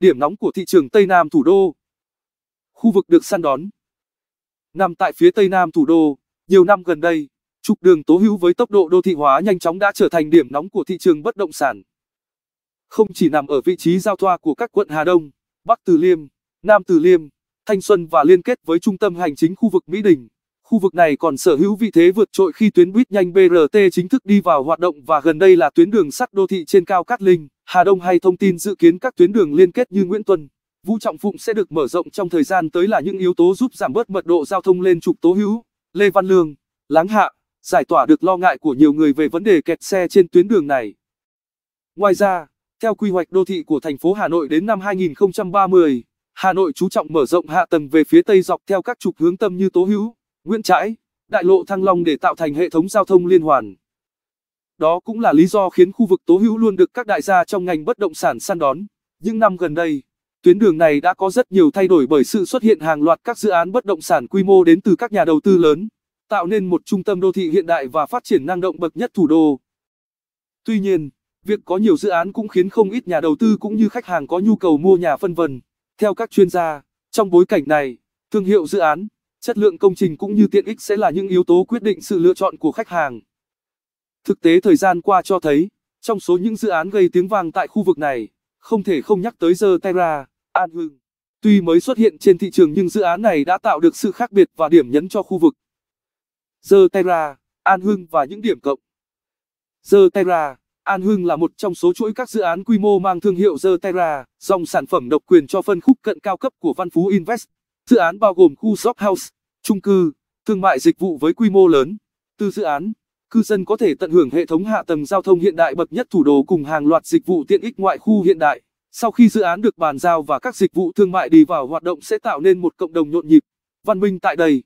điểm nóng của thị trường Tây Nam thủ đô. Khu vực được săn đón Nằm tại phía Tây Nam thủ đô, nhiều năm gần đây, trục đường tố hữu với tốc độ đô thị hóa nhanh chóng đã trở thành điểm nóng của thị trường bất động sản. Không chỉ nằm ở vị trí giao thoa của các quận Hà Đông, Bắc Từ Liêm, Nam Từ Liêm, Thanh Xuân và liên kết với trung tâm hành chính khu vực Mỹ Đình, khu vực này còn sở hữu vị thế vượt trội khi tuyến buýt nhanh BRT chính thức đi vào hoạt động và gần đây là tuyến đường sắt đô thị trên cao Cát Linh. Hà Đông hay thông tin dự kiến các tuyến đường liên kết như Nguyễn Tuân, Vũ Trọng Phụng sẽ được mở rộng trong thời gian tới là những yếu tố giúp giảm bớt mật độ giao thông lên trục Tố Hữu, Lê Văn Lương, Láng Hạ, giải tỏa được lo ngại của nhiều người về vấn đề kẹt xe trên tuyến đường này. Ngoài ra, theo quy hoạch đô thị của thành phố Hà Nội đến năm 2030, Hà Nội chú trọng mở rộng hạ tầng về phía Tây dọc theo các trục hướng tâm như Tố Hữu, Nguyễn Trãi, Đại lộ Thăng Long để tạo thành hệ thống giao thông liên hoàn. Đó cũng là lý do khiến khu vực Tố Hữu luôn được các đại gia trong ngành bất động sản săn đón. Những năm gần đây, tuyến đường này đã có rất nhiều thay đổi bởi sự xuất hiện hàng loạt các dự án bất động sản quy mô đến từ các nhà đầu tư lớn, tạo nên một trung tâm đô thị hiện đại và phát triển năng động bậc nhất thủ đô. Tuy nhiên, việc có nhiều dự án cũng khiến không ít nhà đầu tư cũng như khách hàng có nhu cầu mua nhà phân vân. Theo các chuyên gia, trong bối cảnh này, thương hiệu dự án, chất lượng công trình cũng như tiện ích sẽ là những yếu tố quyết định sự lựa chọn của khách hàng. Thực tế thời gian qua cho thấy, trong số những dự án gây tiếng vang tại khu vực này, không thể không nhắc tới Terra An Hưng. Tuy mới xuất hiện trên thị trường nhưng dự án này đã tạo được sự khác biệt và điểm nhấn cho khu vực. Terra An Hưng và những điểm cộng. Terra An Hưng là một trong số chuỗi các dự án quy mô mang thương hiệu Terra dòng sản phẩm độc quyền cho phân khúc cận cao cấp của Văn Phú Invest. Dự án bao gồm khu shop house, chung cư, thương mại dịch vụ với quy mô lớn. Từ dự án, cư dân có thể tận hưởng hệ thống hạ tầng giao thông hiện đại bậc nhất thủ đô cùng hàng loạt dịch vụ tiện ích ngoại khu hiện đại. Sau khi dự án được bàn giao và các dịch vụ thương mại đi vào hoạt động sẽ tạo nên một cộng đồng nhộn nhịp, văn minh tại đây.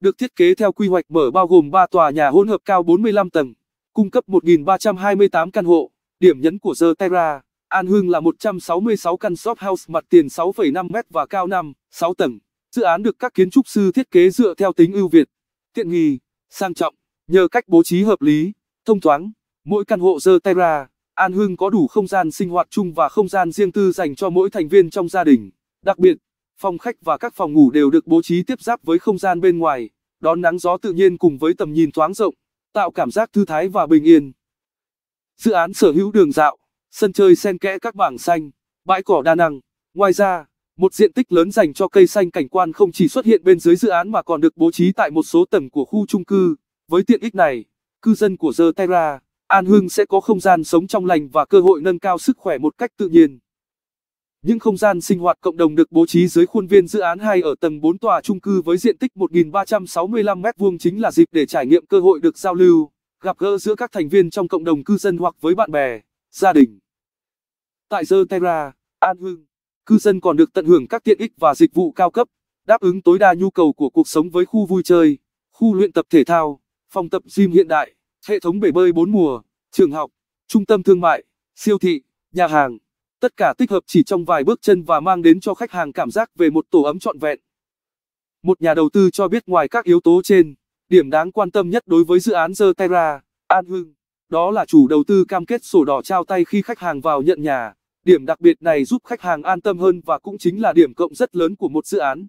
Được thiết kế theo quy hoạch mở bao gồm 3 tòa nhà hỗn hợp cao 45 tầng, cung cấp 1.328 căn hộ. Điểm nhấn của The Terra, An Hưng là 166 căn shop house mặt tiền 6,5m và cao 5, 6 tầng. Dự án được các kiến trúc sư thiết kế dựa theo tính ưu việt, tiện nghi, sang trọng. Nhờ cách bố trí hợp lý, thông thoáng, mỗi căn hộ The Terra, An Hưng có đủ không gian sinh hoạt chung và không gian riêng tư dành cho mỗi thành viên trong gia đình. Đặc biệt, phòng khách và các phòng ngủ đều được bố trí tiếp giáp với không gian bên ngoài, đón nắng gió tự nhiên cùng với tầm nhìn thoáng rộng, tạo cảm giác thư thái và bình yên. Dự án sở hữu đường dạo, sân chơi xen kẽ các bảng xanh, bãi cỏ đa năng. Ngoài ra, một diện tích lớn dành cho cây xanh cảnh quan không chỉ xuất hiện bên dưới dự án mà còn được bố trí tại một số tầng của khu chung cư. Với tiện ích này, cư dân của The Terra, An Hưng sẽ có không gian sống trong lành và cơ hội nâng cao sức khỏe một cách tự nhiên. Những không gian sinh hoạt cộng đồng được bố trí dưới khuôn viên dự án 2 ở tầng 4 tòa chung cư với diện tích 1.365 m2 chính là dịp để trải nghiệm cơ hội được giao lưu, gặp gỡ giữa các thành viên trong cộng đồng cư dân hoặc với bạn bè, gia đình. Tại The Terra, An Hưng, cư dân còn được tận hưởng các tiện ích và dịch vụ cao cấp, đáp ứng tối đa nhu cầu của cuộc sống với khu vui chơi, khu luyện tập thể thao, phòng tập gym hiện đại, hệ thống bể bơi bốn mùa, trường học, trung tâm thương mại, siêu thị, nhà hàng, tất cả tích hợp chỉ trong vài bước chân và mang đến cho khách hàng cảm giác về một tổ ấm trọn vẹn. Một nhà đầu tư cho biết ngoài các yếu tố trên, điểm đáng quan tâm nhất đối với dự án The Terra, An Hưng, đó là chủ đầu tư cam kết sổ đỏ trao tay khi khách hàng vào nhận nhà. Điểm đặc biệt này giúp khách hàng an tâm hơn và cũng chính là điểm cộng rất lớn của một dự án.